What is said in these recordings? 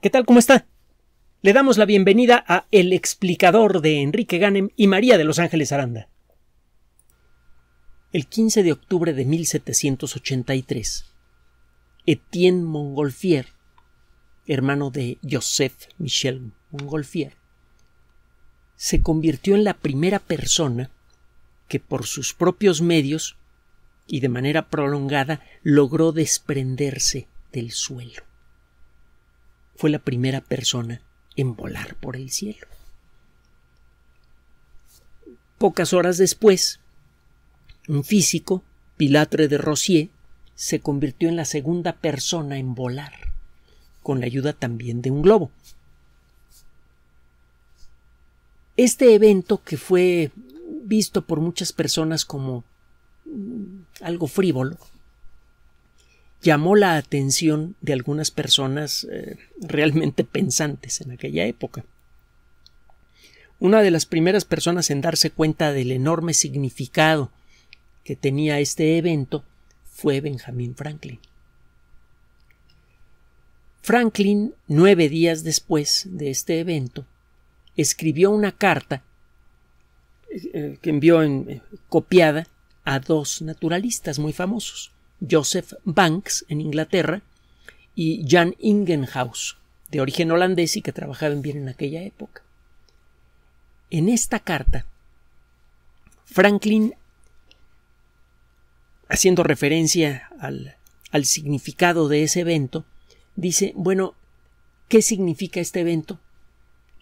¿Qué tal? ¿Cómo está? Le damos la bienvenida a El explicador de Enrique Ganem y María de Los Ángeles Aranda. El 15 de octubre de 1783, Etienne Montgolfier, hermano de Joseph Michel Montgolfier, se convirtió en la primera persona que por sus propios medios y de manera prolongada logró desprenderse del suelo fue la primera persona en volar por el cielo. Pocas horas después, un físico, Pilatre de Rossier, se convirtió en la segunda persona en volar, con la ayuda también de un globo. Este evento, que fue visto por muchas personas como mm, algo frívolo, llamó la atención de algunas personas eh, realmente pensantes en aquella época. Una de las primeras personas en darse cuenta del enorme significado que tenía este evento fue Benjamin Franklin. Franklin, nueve días después de este evento, escribió una carta eh, eh, que envió en, copiada a dos naturalistas muy famosos, Joseph Banks en Inglaterra y Jan Ingenhaus, de origen holandés y que trabajaban bien en aquella época. En esta carta, Franklin, haciendo referencia al, significado de ese evento, dice, bueno, ¿qué significa este evento?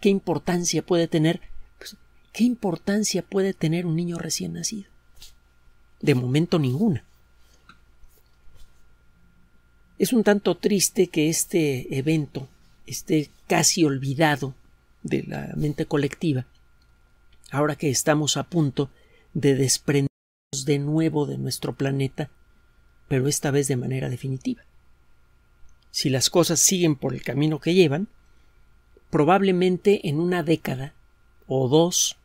¿Qué importancia puede tener? Pues, ¿Qué importancia puede tener un niño recién nacido? De momento ninguna. Es un tanto triste que este evento esté casi olvidado de la mente colectiva, ahora que estamos a punto de desprendernos de nuevo de nuestro planeta, pero esta vez de manera definitiva. Si las cosas siguen por el camino que llevan, probablemente en una década o dos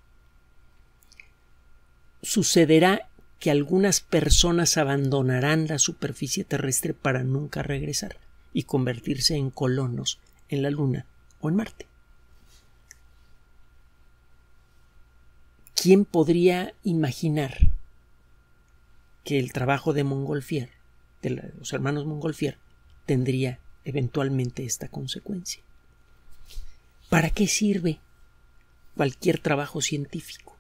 sucederá que algunas personas abandonarán la superficie terrestre para nunca regresar y convertirse en colonos en la Luna o en Marte. ¿Quién podría imaginar que el trabajo de Montgolfier, de los hermanos Montgolfier, tendría eventualmente esta consecuencia? ¿Para qué sirve cualquier trabajo científico?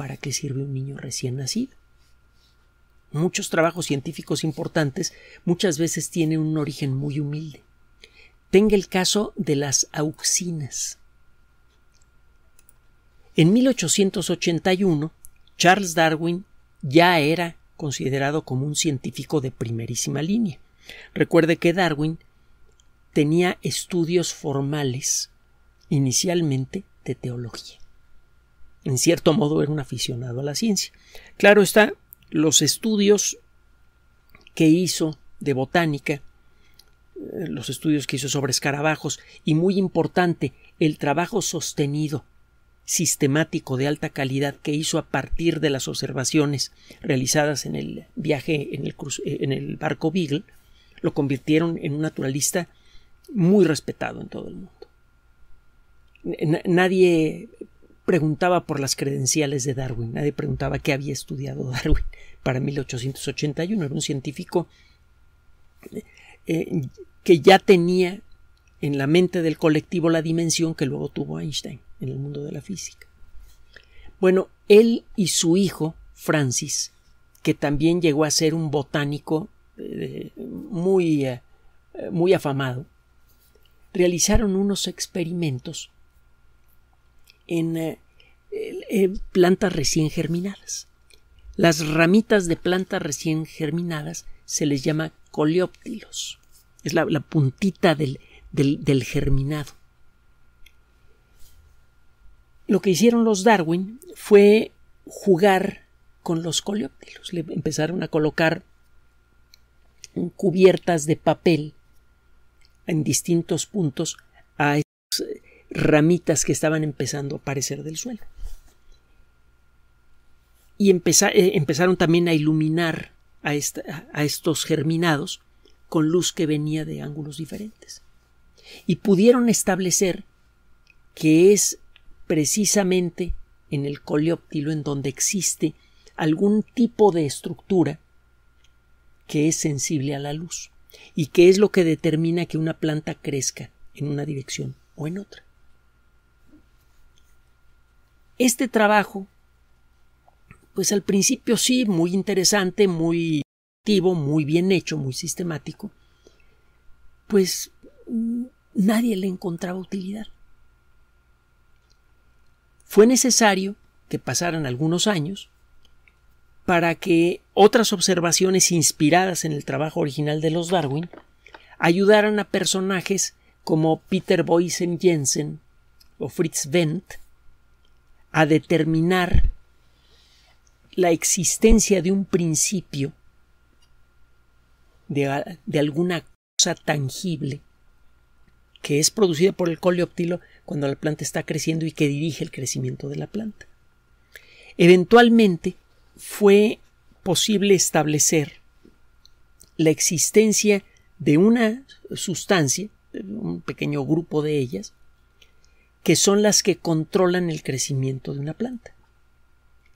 para qué sirve un niño recién nacido. Muchos trabajos científicos importantes muchas veces tienen un origen muy humilde. Tenga el caso de las auxinas. En 1881, Charles Darwin ya era considerado como un científico de primerísima línea. Recuerde que Darwin tenía estudios formales inicialmente de teología en cierto modo era un aficionado a la ciencia. Claro está, los estudios que hizo de botánica, eh, los estudios que hizo sobre escarabajos y muy importante, el trabajo sostenido, sistemático de alta calidad que hizo a partir de las observaciones realizadas en el viaje en el, eh, en el barco Beagle, lo convirtieron en un naturalista muy respetado en todo el mundo. Nadie preguntaba por las credenciales de Darwin, nadie preguntaba qué había estudiado Darwin para 1881. Era un científico eh, que ya tenía en la mente del colectivo la dimensión que luego tuvo Einstein en el mundo de la física. Bueno, él y su hijo, Francis, que también llegó a ser un botánico eh, muy, eh, muy afamado, realizaron unos experimentos eh, eh, en plantas recién germinadas. Las ramitas de plantas recién germinadas se les llama coleóptilos. Es la, puntita del, germinado. Lo que hicieron los Darwin fue jugar con los coleóptilos. Le empezaron a colocar cubiertas de papel en distintos puntos a ramitas que estaban empezando a aparecer del suelo. Y eh, empezaron también a iluminar a, a estos germinados con luz que venía de ángulos diferentes. Y pudieron establecer que es precisamente en el coleóptilo en donde existe algún tipo de estructura que es sensible a la luz y que es lo que determina que una planta crezca en una dirección o en otra. Este trabajo, pues al principio sí, muy interesante, muy activo, muy bien hecho, muy sistemático, pues mm, nadie le encontraba utilidad. Fue necesario que pasaran algunos años para que otras observaciones inspiradas en el trabajo original de los Darwin ayudaran a personajes como Peter Boysen Jensen o Fritz Wendt a determinar la existencia de un principio, de, alguna cosa tangible, que es producida por el coleoptilo cuando la planta está creciendo y que dirige el crecimiento de la planta. Eventualmente fue posible establecer la existencia de una sustancia, un pequeño grupo de ellas, que son las que controlan el crecimiento de una planta.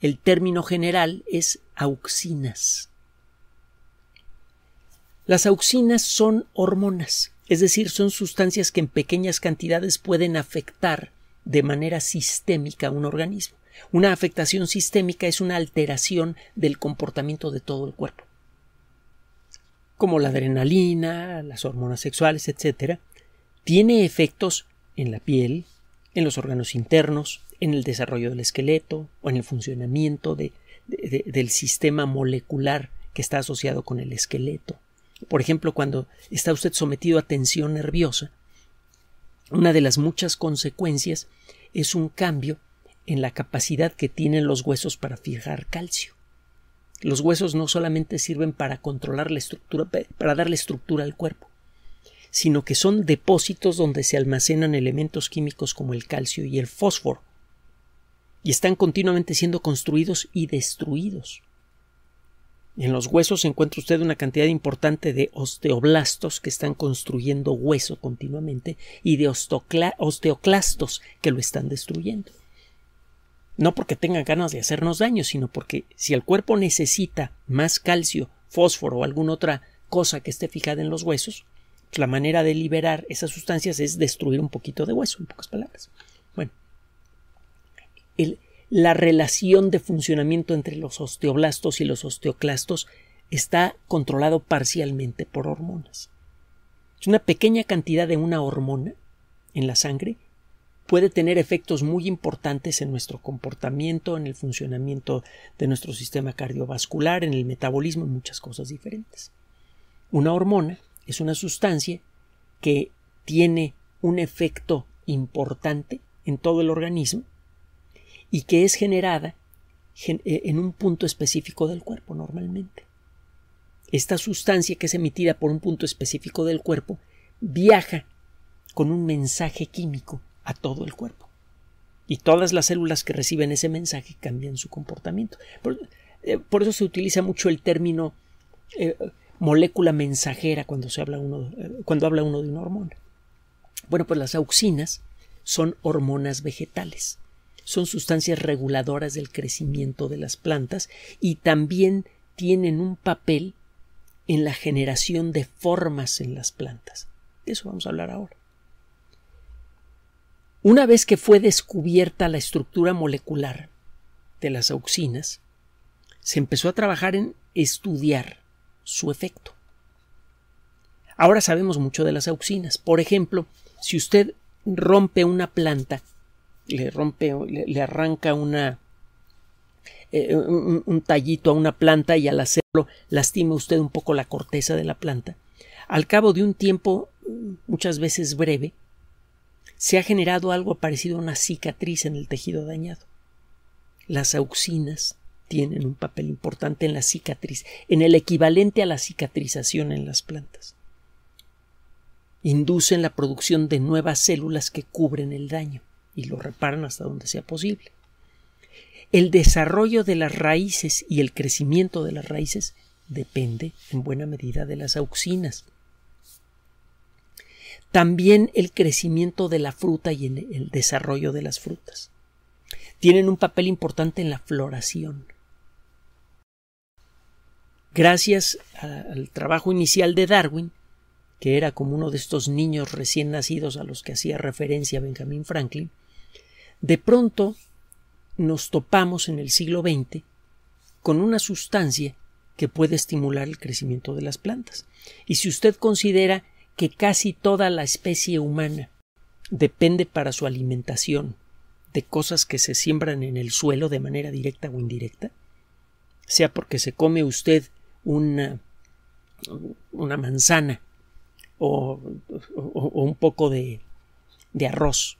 El término general es auxinas. Las auxinas son hormonas, es decir, son sustancias que en pequeñas cantidades pueden afectar de manera sistémica a un organismo. Una afectación sistémica es una alteración del comportamiento de todo el cuerpo. Como la adrenalina, las hormonas sexuales, etc., tiene efectos en la piel, en los órganos internos, en el desarrollo del esqueleto o en el funcionamiento del sistema molecular que está asociado con el esqueleto. Por ejemplo, cuando está usted sometido a tensión nerviosa, una de las muchas consecuencias es un cambio en la capacidad que tienen los huesos para fijar calcio. Los huesos no solamente sirven para controlar la estructura, para darle estructura al cuerpo, sino que son depósitos donde se almacenan elementos químicos como el calcio y el fósforo, y están continuamente siendo construidos y destruidos. En los huesos encuentra usted una cantidad importante de osteoblastos que están construyendo hueso continuamente y de osteoclastos que lo están destruyendo. No porque tengan ganas de hacernos daño, sino porque si el cuerpo necesita más calcio, fósforo o alguna otra cosa que esté fijada en los huesos, la manera de liberar esas sustancias es destruir un poquito de hueso, en pocas palabras. Bueno, la relación de funcionamiento entre los osteoblastos y los osteoclastos está controlado parcialmente por hormonas. una pequeña cantidad de una hormona en la sangre puede tener efectos muy importantes en nuestro comportamiento, en el funcionamiento de nuestro sistema cardiovascular, en el metabolismo, en muchas cosas diferentes. Una hormona es una sustancia que tiene un efecto importante en todo el organismo y que es generada eh, en un punto específico del cuerpo normalmente. Esta sustancia que es emitida por un punto específico del cuerpo viaja con un mensaje químico a todo el cuerpo. Y todas las células que reciben ese mensaje cambian su comportamiento. Por, eh, eso se utiliza mucho el término eh, molécula mensajera cuando, se habla uno, eh, cuando habla uno de una hormona. Bueno, pues las auxinas son hormonas vegetales, son sustancias reguladoras del crecimiento de las plantas y también tienen un papel en la generación de formas en las plantas. De eso vamos a hablar ahora. Una vez que fue descubierta la estructura molecular de las auxinas, se empezó a trabajar en estudiar su efecto. Ahora sabemos mucho de las auxinas. Por ejemplo, si usted rompe una planta, le rompe, le, arranca una, eh, un, un, tallito a una planta y al hacerlo lastime usted un poco la corteza de la planta. Al cabo de un tiempo, muchas veces breve, se ha generado algo parecido a una cicatriz en el tejido dañado. Las auxinas tienen un papel importante en la cicatriz, en el equivalente a la cicatrización en las plantas. Inducen la producción de nuevas células que cubren el daño y lo reparan hasta donde sea posible. El desarrollo de las raíces y el crecimiento de las raíces depende en buena medida de las auxinas. También el crecimiento de la fruta y el desarrollo de las frutas. Tienen un papel importante en la floración gracias al trabajo inicial de Darwin, que era como uno de estos niños recién nacidos a los que hacía referencia Benjamin Franklin, de pronto nos topamos en el siglo XX con una sustancia que puede estimular el crecimiento de las plantas. Y si usted considera que casi toda la especie humana depende para su alimentación de cosas que se siembran en el suelo de manera directa o indirecta, sea porque se come usted una, una manzana o, un poco de, de arroz,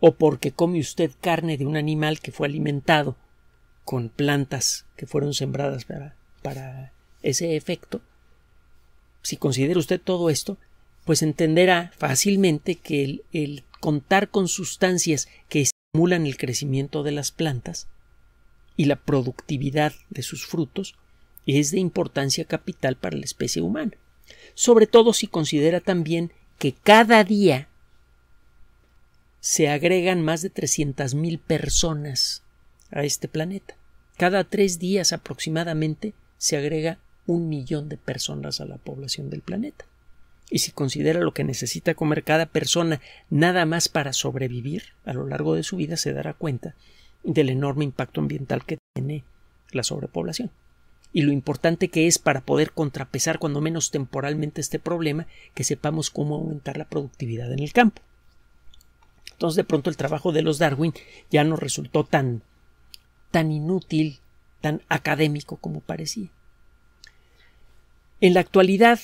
o porque come usted carne de un animal que fue alimentado con plantas que fueron sembradas para, para ese efecto, si considera usted todo esto, pues entenderá fácilmente que el contar con sustancias que estimulan el crecimiento de las plantas y la productividad de sus frutos es de importancia capital para la especie humana, sobre todo si considera también que cada día se agregan más de 300.000 personas a este planeta. Cada tres días aproximadamente se agrega un millón de personas a la población del planeta. Y si considera lo que necesita comer cada persona nada más para sobrevivir a lo largo de su vida, se dará cuenta del enorme impacto ambiental que tiene la sobrepoblación y lo importante que es para poder contrapesar cuando menos temporalmente este problema, que sepamos cómo aumentar la productividad en el campo. Entonces de pronto el trabajo de los Darwin ya no resultó tan, tan inútil, tan académico como parecía. En la actualidad,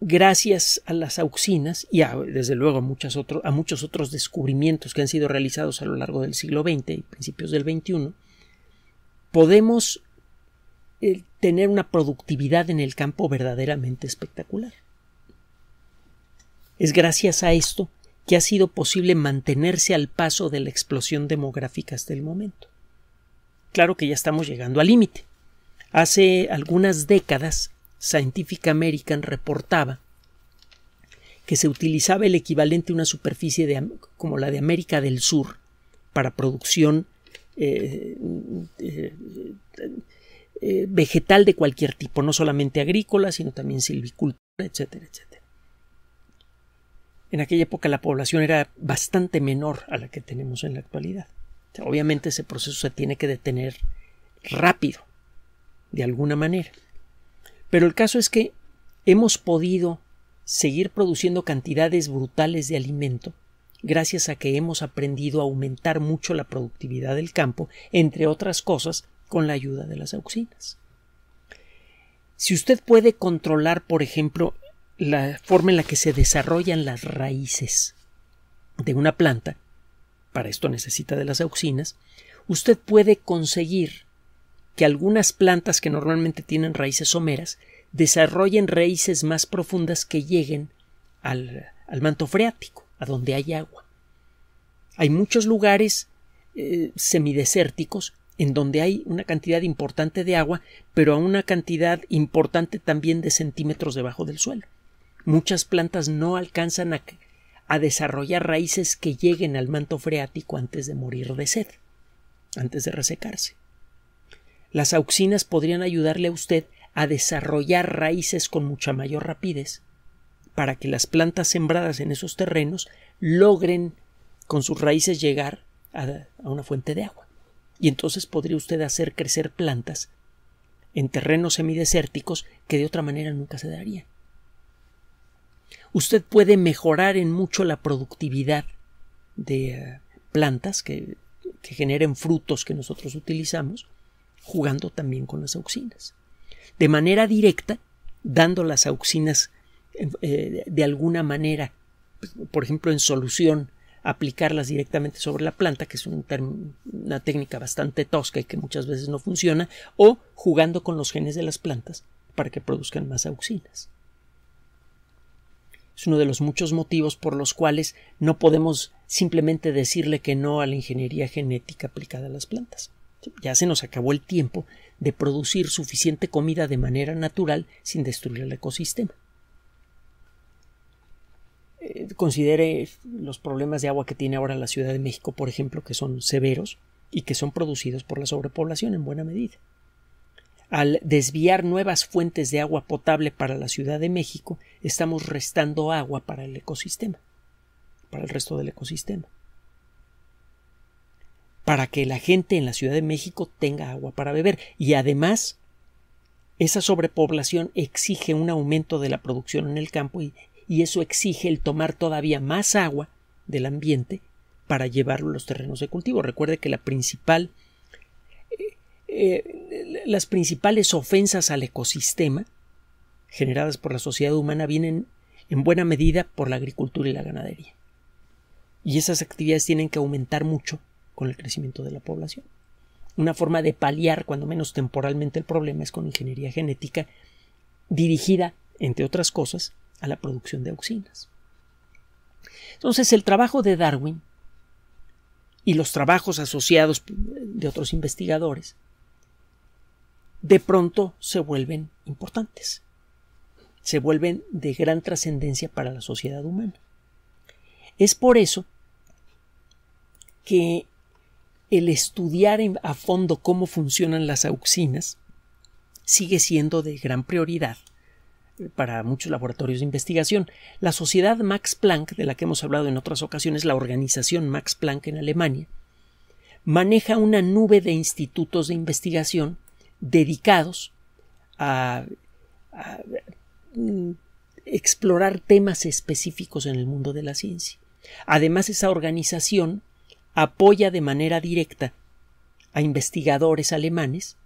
gracias a las auxinas y desde luego a, a muchos otros descubrimientos que han sido realizados a lo largo del siglo XX y principios del XXI, podemos tener una productividad en el campo verdaderamente espectacular. Es gracias a esto que ha sido posible mantenerse al paso de la explosión demográfica hasta el momento. Claro que ya estamos llegando al límite. Hace algunas décadas, Scientific American reportaba que se utilizaba el equivalente a una superficie como la de América del Sur para producción eh, eh, eh, vegetal de cualquier tipo, no solamente agrícola, sino también silvicultura, etcétera, etcétera. En aquella época la población era bastante menor a la que tenemos en la actualidad. obviamente ese proceso se tiene que detener rápido, de alguna manera. Pero el caso es que hemos podido seguir produciendo cantidades brutales de alimento gracias a que hemos aprendido a aumentar mucho la productividad del campo, entre otras cosas, con la ayuda de las auxinas. Si usted puede controlar, por ejemplo, la forma en la que se desarrollan las raíces de una planta, para esto necesita de las auxinas, usted puede conseguir que algunas plantas que normalmente tienen raíces someras desarrollen raíces más profundas que lleguen al, manto freático, a donde hay agua. Hay muchos lugares eh, semidesérticos en donde hay una cantidad importante de agua, pero a una cantidad importante también de centímetros debajo del suelo. Muchas plantas no alcanzan a, desarrollar raíces que lleguen al manto freático antes de morir de sed, antes de resecarse. Las auxinas podrían ayudarle a usted a desarrollar raíces con mucha mayor rapidez para que las plantas sembradas en esos terrenos logren con sus raíces llegar a una fuente de agua y entonces podría usted hacer crecer plantas en terrenos semidesérticos que de otra manera nunca se darían. Usted puede mejorar en mucho la productividad de eh, plantas que, generen frutos que nosotros utilizamos, jugando también con las auxinas. De manera directa, dando las auxinas eh, de alguna manera, por ejemplo, en solución aplicarlas directamente sobre la planta, que es una técnica bastante tosca y que muchas veces no funciona, o jugando con los genes de las plantas para que produzcan más auxinas. Es uno de los muchos motivos por los cuales no podemos simplemente decirle que no a la ingeniería genética aplicada a las plantas. Ya se nos acabó el tiempo de producir suficiente comida de manera natural sin destruir el ecosistema. Eh, considere los problemas de agua que tiene ahora la Ciudad de México, por ejemplo, que son severos y que son producidos por la sobrepoblación en buena medida. Al desviar nuevas fuentes de agua potable para la Ciudad de México, estamos restando agua para el ecosistema, para el resto del ecosistema. Para que la gente en la Ciudad de México tenga agua para beber. Y además, esa sobrepoblación exige un aumento de la producción en el campo y y eso exige el tomar todavía más agua del ambiente para llevarlo a los terrenos de cultivo. Recuerde que la principal, eh, eh, las principales ofensas al ecosistema generadas por la sociedad humana vienen en buena medida por la agricultura y la ganadería. Y esas actividades tienen que aumentar mucho con el crecimiento de la población. Una forma de paliar, cuando menos temporalmente, el problema es con ingeniería genética dirigida, entre otras cosas, a la producción de auxinas. Entonces el trabajo de Darwin y los trabajos asociados de otros investigadores de pronto se vuelven importantes, se vuelven de gran trascendencia para la sociedad humana. Es por eso que el estudiar a fondo cómo funcionan las auxinas sigue siendo de gran prioridad para muchos laboratorios de investigación. La sociedad Max Planck, de la que hemos hablado en otras ocasiones, la organización Max Planck en Alemania, maneja una nube de institutos de investigación dedicados a, mm, explorar temas específicos en el mundo de la ciencia. Además, esa organización apoya de manera directa a investigadores alemanes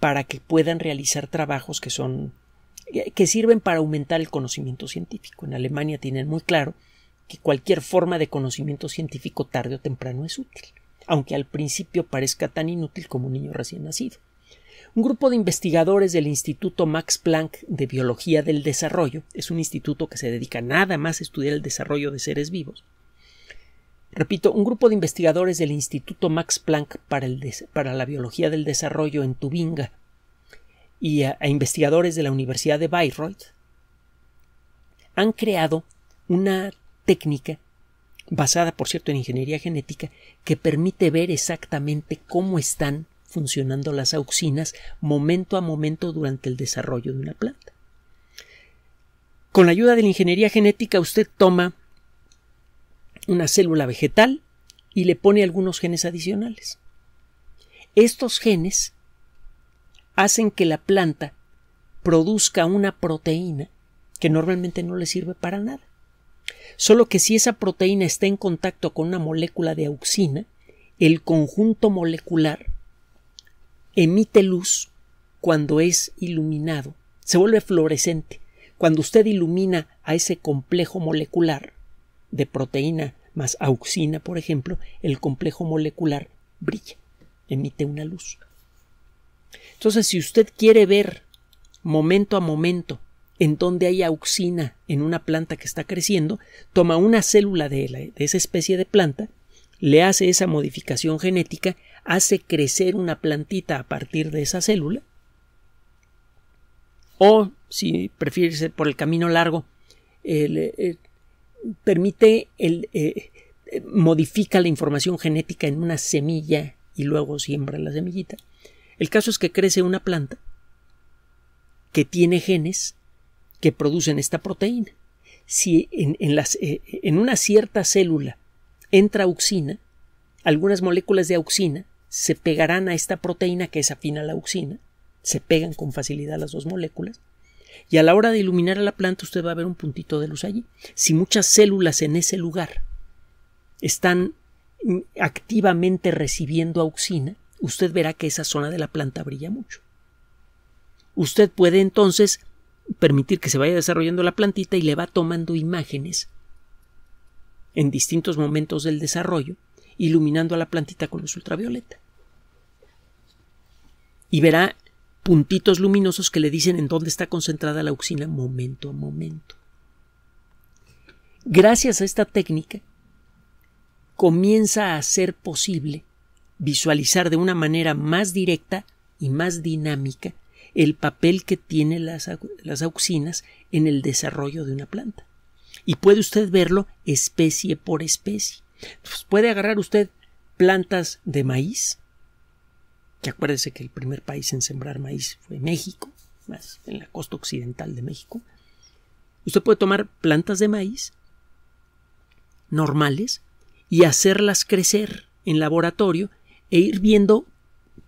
para que puedan realizar trabajos que son eh, que sirven para aumentar el conocimiento científico. En Alemania tienen muy claro que cualquier forma de conocimiento científico tarde o temprano es útil, aunque al principio parezca tan inútil como un niño recién nacido. Un grupo de investigadores del Instituto Max Planck de Biología del Desarrollo, es un instituto que se dedica nada más a estudiar el desarrollo de seres vivos, Repito, un grupo de investigadores del Instituto Max Planck para, para, la Biología del Desarrollo en Tubinga, y a, investigadores de la Universidad de Bayreuth han creado una técnica basada, por cierto, en ingeniería genética, que permite ver exactamente cómo están funcionando las auxinas momento a momento durante el desarrollo de una planta. Con la ayuda de la ingeniería genética, usted toma una célula vegetal y le pone algunos genes adicionales. Estos genes hacen que la planta produzca una proteína que normalmente no le sirve para nada. Solo que si esa proteína está en contacto con una molécula de auxina, el conjunto molecular emite luz cuando es iluminado, se vuelve fluorescente. Cuando usted ilumina a ese complejo molecular de proteína más auxina, por ejemplo, el complejo molecular brilla, emite una luz. Entonces, si usted quiere ver momento a momento en donde hay auxina en una planta que está creciendo, toma una célula de, esa especie de planta, le hace esa modificación genética, hace crecer una plantita a partir de esa célula, o si prefiere por el camino largo, permite el, eh, modifica la información genética en una semilla y luego siembra la semillita. El caso es que crece una planta que tiene genes que producen esta proteína. Si eh, en, una cierta célula entra auxina, algunas moléculas de auxina se pegarán a esta proteína que es afina a la auxina, se pegan con facilidad las dos moléculas, y a la hora de iluminar a la planta usted va a ver un puntito de luz allí. Si muchas células en ese lugar están mm, activamente recibiendo auxina, usted verá que esa zona de la planta brilla mucho. Usted puede entonces permitir que se vaya desarrollando la plantita y le va tomando imágenes en distintos momentos del desarrollo, iluminando a la plantita con luz ultravioleta. Y verá puntitos luminosos que le dicen en dónde está concentrada la auxina momento a momento. Gracias a esta técnica, comienza a ser posible visualizar de una manera más directa y más dinámica el papel que tienen las, auxinas en el desarrollo de una planta. Y puede usted verlo especie por especie. Pues, puede agarrar usted plantas de maíz, que acuérdese que el primer país en sembrar maíz fue México, más en la costa occidental de México. Usted puede tomar plantas de maíz normales y hacerlas crecer en laboratorio e ir viendo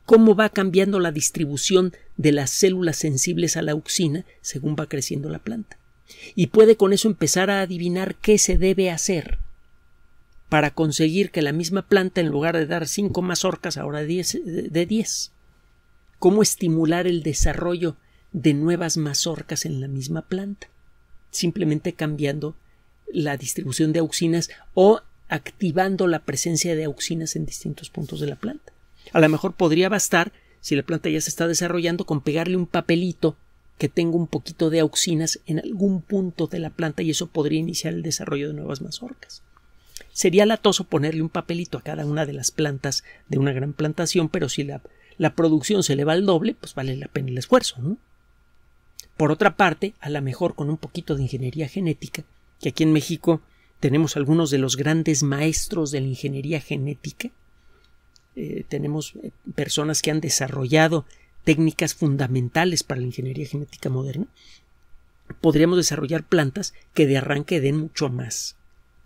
cómo va cambiando la distribución de las células sensibles a la auxina según va creciendo la planta. Y puede con eso empezar a adivinar qué se debe hacer para conseguir que la misma planta, en lugar de dar cinco mazorcas, ahora diez, de 10. Cómo estimular el desarrollo de nuevas mazorcas en la misma planta, simplemente cambiando la distribución de auxinas o activando la presencia de auxinas en distintos puntos de la planta. A lo mejor podría bastar, si la planta ya se está desarrollando, con pegarle un papelito que tenga un poquito de auxinas en algún punto de la planta y eso podría iniciar el desarrollo de nuevas mazorcas. Sería latoso ponerle un papelito a cada una de las plantas de una gran plantación, pero si la, producción se le va al doble, pues vale la pena el esfuerzo, ¿no? Por otra parte, a lo mejor con un poquito de ingeniería genética, que aquí en México tenemos algunos de los grandes maestros de la ingeniería genética. Eh, tenemos eh, personas que han desarrollado técnicas fundamentales para la ingeniería genética moderna. Podríamos desarrollar plantas que de arranque den mucho más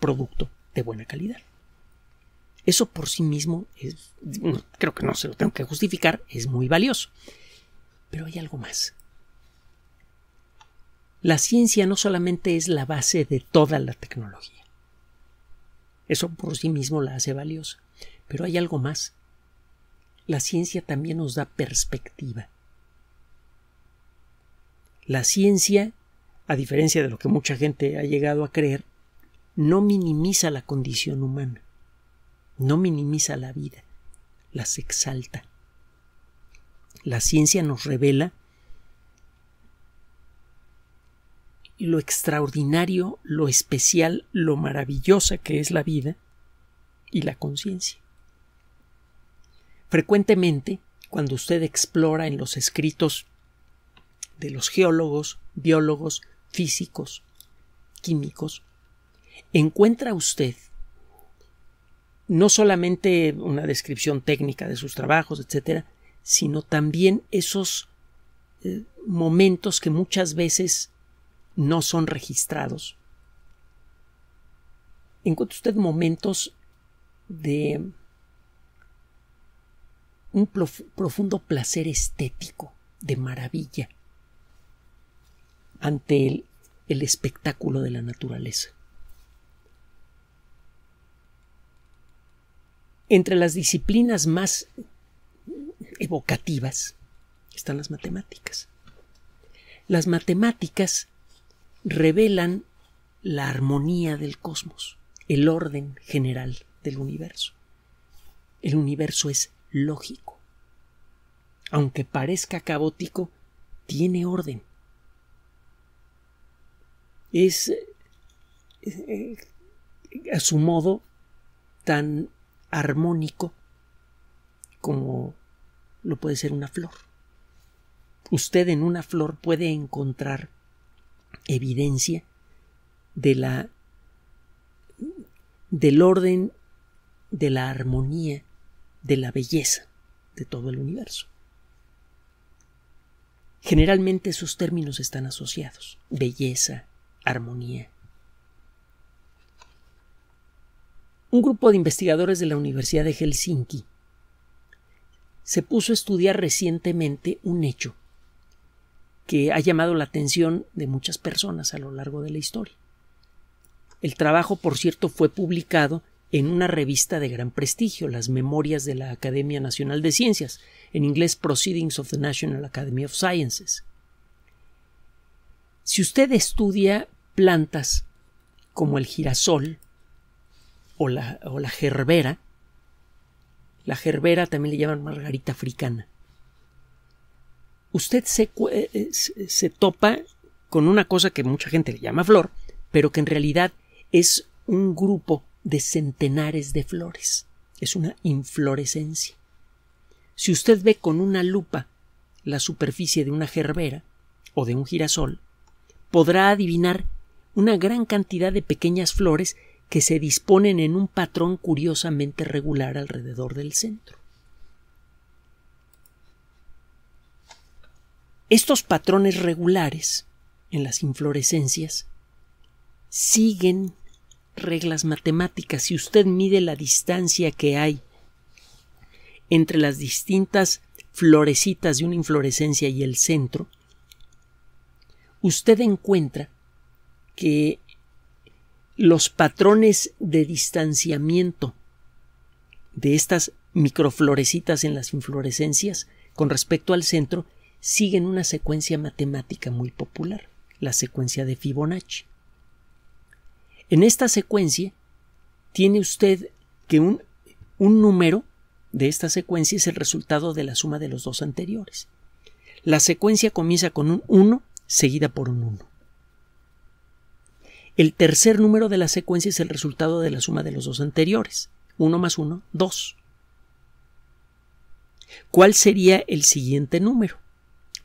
producto de buena calidad. Eso por sí mismo creo que no se lo tengo que justificar, es muy valioso. Pero hay algo más. La ciencia no solamente es la base de toda la tecnología. Eso por sí mismo la hace valiosa. Pero hay algo más. La ciencia también nos da perspectiva. La ciencia, a diferencia de lo que mucha gente ha llegado a creer, no minimiza la condición humana, no minimiza la vida, las exalta. La ciencia nos revela lo extraordinario, lo especial, lo maravillosa que es la vida y la conciencia. Frecuentemente, cuando usted explora en los escritos de los geólogos, biólogos, físicos, químicos, encuentra usted no solamente una descripción técnica de sus trabajos, etcétera, sino también esos eh, momentos que muchas veces no son registrados, encuentra usted momentos de un profundo placer estético, de maravilla, ante el espectáculo de la naturaleza. Entre las disciplinas más evocativas están las matemáticas. Las matemáticas revelan la armonía del cosmos, el orden general del universo. El universo es lógico. Aunque parezca caótico, tiene orden. Es eh, a su modo tan armónico como lo puede ser una flor. Usted en una flor puede encontrar evidencia de la del orden, de la armonía, de la belleza de todo el universo. Generalmente esos términos están asociados, belleza, armonía. Un grupo de investigadores de la Universidad de Helsinki se puso a estudiar recientemente un hecho que ha llamado la atención de muchas personas a lo largo de la historia. El trabajo, por cierto, fue publicado en una revista de gran prestigio, las Memorias de la Academia Nacional de Ciencias, en inglés Proceedings of the National Academy of Sciences. Si usted estudia plantas como el girasol o la, o la gerbera, la gerbera también le llaman margarita africana, usted eh, eh, se, topa con una cosa que mucha gente le llama flor, pero que en realidad es un grupo de centenares de flores. Es una inflorescencia. Si usted ve con una lupa la superficie de una gerbera o de un girasol, podrá adivinar una gran cantidad de pequeñas flores que se disponen en un patrón curiosamente regular alrededor del centro. Estos patrones regulares en las inflorescencias siguen reglas matemáticas. Si usted mide la distancia que hay entre las distintas florecitas de una inflorescencia y el centro, usted encuentra que los patrones de distanciamiento de estas microflorecitas en las inflorescencias con respecto al centro siguen una secuencia matemática muy popular, la secuencia de Fibonacci. En esta secuencia tiene usted que un, número de esta secuencia es el resultado de la suma de los dos anteriores. La secuencia comienza con un 1 seguida por un 1. El tercer número de la secuencia es el resultado de la suma de los dos anteriores. 1 más 1, 2. ¿Cuál sería el siguiente número?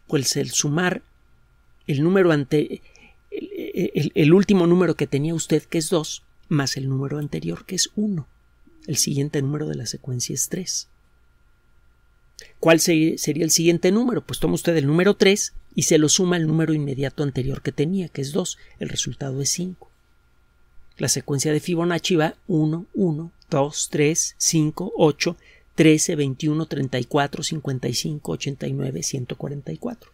pues el sumar el el, último número que tenía usted, que es 2, más el número anterior, que es 1. El siguiente número de la secuencia es 3. ¿Cuál sería el siguiente número? Pues toma usted el número 3 y se lo suma al número inmediato anterior que tenía, que es 2. El resultado es 5. La secuencia de Fibonacci va 1, 1, 2, 3, 5, 8, 13, 21, 34, 55, 89, 144.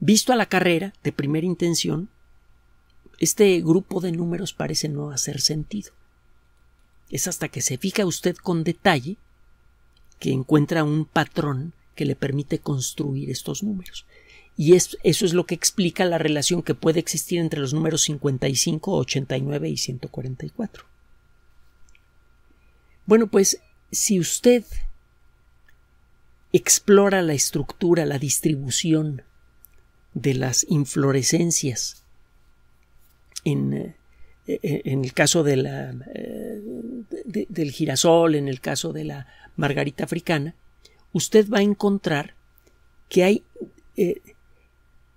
Visto a la carrera de primera intención, este grupo de números parece no hacer sentido. Es hasta que se fija usted con detalle que encuentra un patrón que le permite construir estos números. Y eso es lo que explica la relación que puede existir entre los números 55, 89 y 144. Bueno, pues si usted explora la estructura, la distribución de las inflorescencias en, eh, eh, el caso eh, del girasol, en el caso de la margarita africana, usted va a encontrar que hay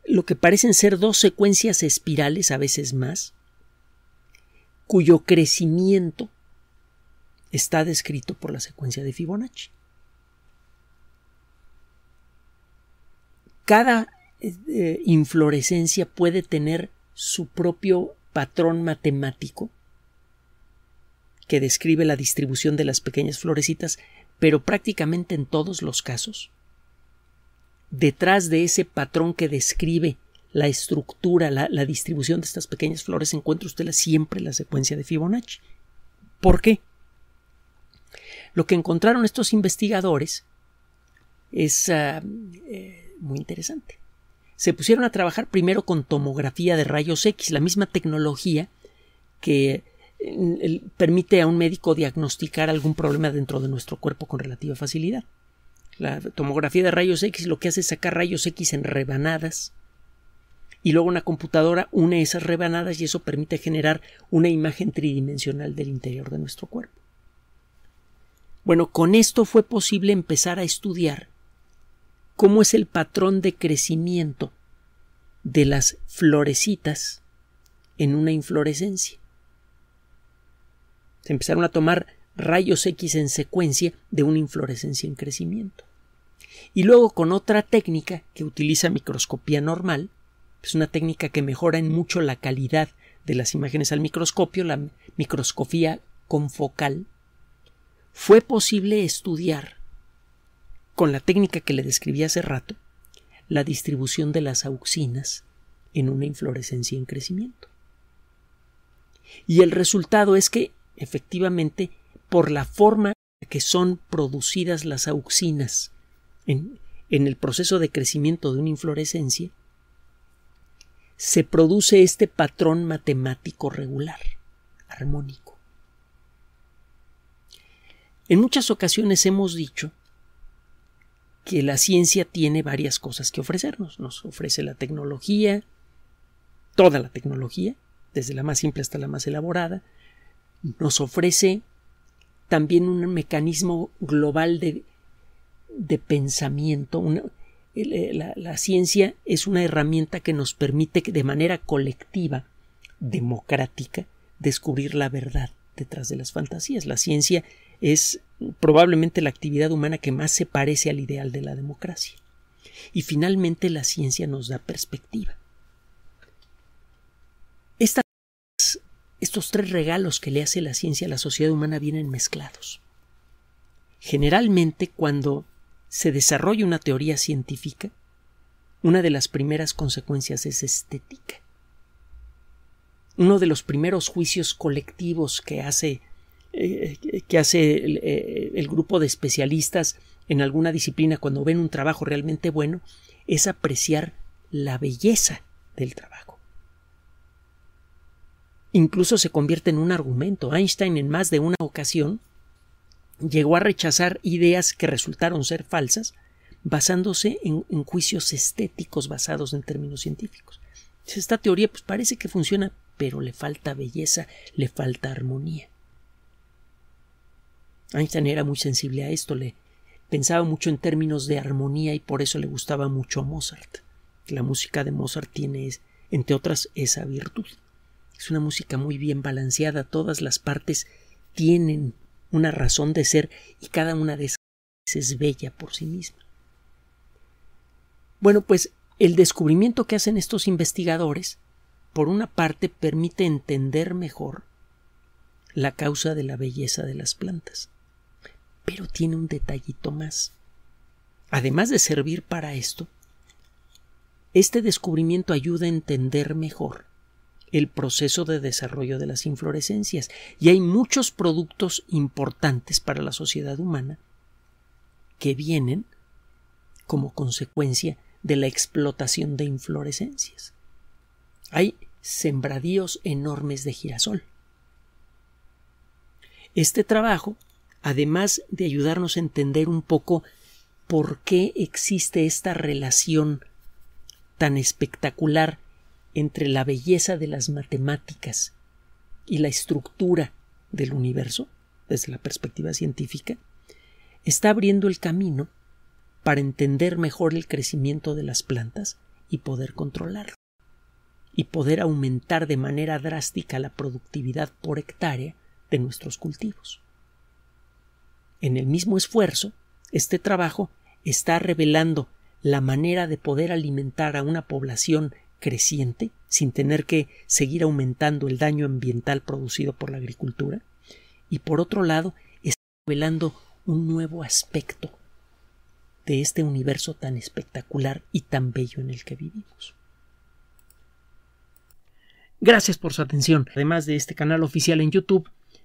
lo que parecen ser dos secuencias espirales, a veces más, cuyo crecimiento está descrito por la secuencia de Fibonacci. Cada eh, inflorescencia puede tener su propio patrón matemático que describe la distribución de las pequeñas florecitas, pero prácticamente en todos los casos, detrás de ese patrón que describe la estructura, la, distribución de estas pequeñas flores, encuentra usted siempre la secuencia de Fibonacci. ¿Por qué? Lo que encontraron estos investigadores es ah, eh, muy interesante. Se pusieron a trabajar primero con tomografía de rayos X, la misma tecnología que mm, permite a un médico diagnosticar algún problema dentro de nuestro cuerpo con relativa facilidad. La tomografía de rayos X lo que hace es sacar rayos X en rebanadas y luego una computadora une esas rebanadas y eso permite generar una imagen tridimensional del interior de nuestro cuerpo. Bueno, con esto fue posible empezar a estudiar cómo es el patrón de crecimiento de las florecitas en una inflorescencia. Se empezaron a tomar rayos X en secuencia de una inflorescencia en crecimiento. Y luego con otra técnica que utiliza microscopía normal, es una técnica que mejora en mucho la calidad de las imágenes al microscopio, la microscopía confocal, fue posible estudiar con la técnica que le describí hace rato la distribución de las auxinas en una inflorescencia en crecimiento. Y el resultado es que, efectivamente, por la forma que son producidas las auxinas en, en el proceso de crecimiento de una inflorescencia, se produce este patrón matemático regular, armónico. En muchas ocasiones hemos dicho que la ciencia tiene varias cosas que ofrecernos. Nos ofrece la tecnología, toda la tecnología, desde la más simple hasta la más elaborada. Nos ofrece también un mecanismo global de, de pensamiento. Eh, la, la ciencia es una herramienta que nos permite de manera colectiva, democrática, descubrir la verdad detrás de las fantasías. La ciencia es probablemente la actividad humana que más se parece al ideal de la democracia. Y finalmente la ciencia nos da perspectiva. Estas, estos tres regalos que le hace la ciencia a la sociedad humana vienen mezclados. Generalmente cuando se desarrolla una teoría científica, una de las primeras consecuencias es estética. Uno de los primeros juicios colectivos que hace eh, eh, que hace eh, el, grupo de especialistas en alguna disciplina cuando ven un trabajo realmente bueno es apreciar la belleza del trabajo. Incluso se convierte en un argumento. Einstein en más de una ocasión llegó a rechazar ideas que resultaron ser falsas basándose en, juicios estéticos basados en términos científicos. Esta teoría pues, parece que funciona, pero le falta belleza, le falta armonía. Einstein era muy sensible a esto, le pensaba mucho en términos de armonía y por eso le gustaba mucho Mozart. La música de Mozart tiene, entre otras, esa virtud. Es una música muy bien balanceada, todas las partes tienen una razón de ser y cada una de esas es bella por sí misma. Bueno, pues el descubrimiento que hacen estos investigadores, por una parte, permite entender mejor la causa de la belleza de las plantas pero tiene un detallito más. Además de servir para esto, este descubrimiento ayuda a entender mejor el proceso de desarrollo de las inflorescencias y hay muchos productos importantes para la sociedad humana que vienen como consecuencia de la explotación de inflorescencias. Hay sembradíos enormes de girasol. Este trabajo además de ayudarnos a entender un poco por qué existe esta relación tan espectacular entre la belleza de las matemáticas y la estructura del universo, desde la perspectiva científica, está abriendo el camino para entender mejor el crecimiento de las plantas y poder controlarlo, y poder aumentar de manera drástica la productividad por hectárea de nuestros cultivos en el mismo esfuerzo, este trabajo está revelando la manera de poder alimentar a una población creciente sin tener que seguir aumentando el daño ambiental producido por la agricultura y por otro lado está revelando un nuevo aspecto de este universo tan espectacular y tan bello en el que vivimos. Gracias por su atención. Además de este canal oficial en YouTube,